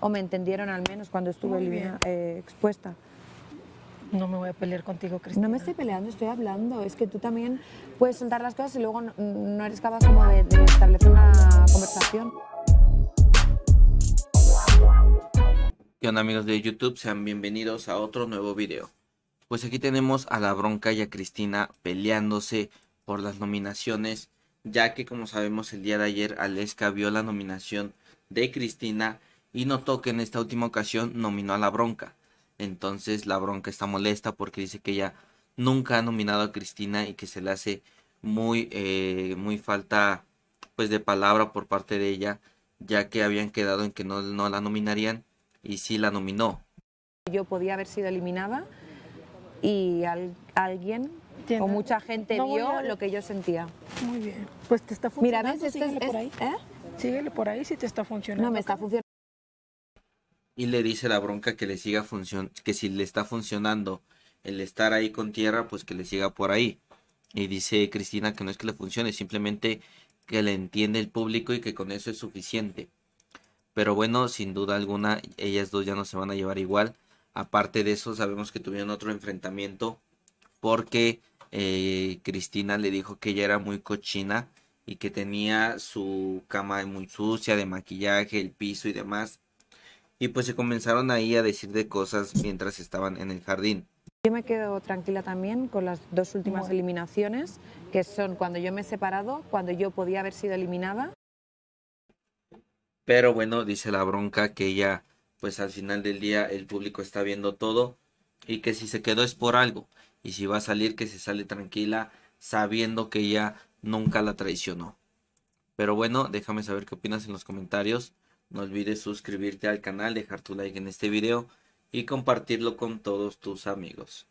o me entendieron al menos cuando estuve el día eh, expuesta. No me voy a pelear contigo, Cristina. No me estoy peleando, estoy hablando. Es que tú también puedes soltar las cosas y luego no, eres capaz como de, de establecer una conversación. ¿Qué onda amigos de YouTube? Sean bienvenidos a otro nuevo video. Pues aquí tenemos a la bronca y a Cristina peleándose por las nominaciones, ya que como sabemos el día de ayer Aleska vio la nominación de Cristina y notó que en esta última ocasión nominó a la bronca. Entonces la bronca está molesta porque dice que ella nunca ha nominado a Cristina y que se le hace muy, eh, muy falta pues de palabra por parte de ella, ya que habían quedado en que no, la nominarían y sí la nominó. Yo podía haber sido eliminada y al, alguien o mucha gente vio lo que yo sentía. Muy bien, pues te está funcionando. Mira, ¿ves? Síguele, por ahí. ¿Eh? Síguele por ahí si te está funcionando. No, me está funcionando y le dice la bronca que le siga función que si le está funcionando el estar ahí con tierra, pues que le siga por ahí. Y dice Cristina que no es que le funcione, simplemente que le entiende el público y que con eso es suficiente. Pero bueno, sin duda alguna, ellas dos ya no se van a llevar igual. Aparte de eso, sabemos que tuvieron otro enfrentamiento porque eh, Cristina le dijo que ella era muy cochina y que tenía su cama muy sucia de maquillaje, el piso y demás y pues se comenzaron ahí a decir de cosas mientras estaban en el jardín. Yo me quedo tranquila también con las dos últimas eliminaciones, que son cuando yo me he separado, cuando yo podía haber sido eliminada. Pero bueno, dice la bronca que ya, pues al final del día el público está viendo todo y que si se quedó es por algo. Y si va a salir, que se sale tranquila sabiendo que ella nunca la traicionó. Pero bueno, déjame saber qué opinas en los comentarios. No olvides suscribirte al canal, dejar tu like en este video y compartirlo con todos tus amigos.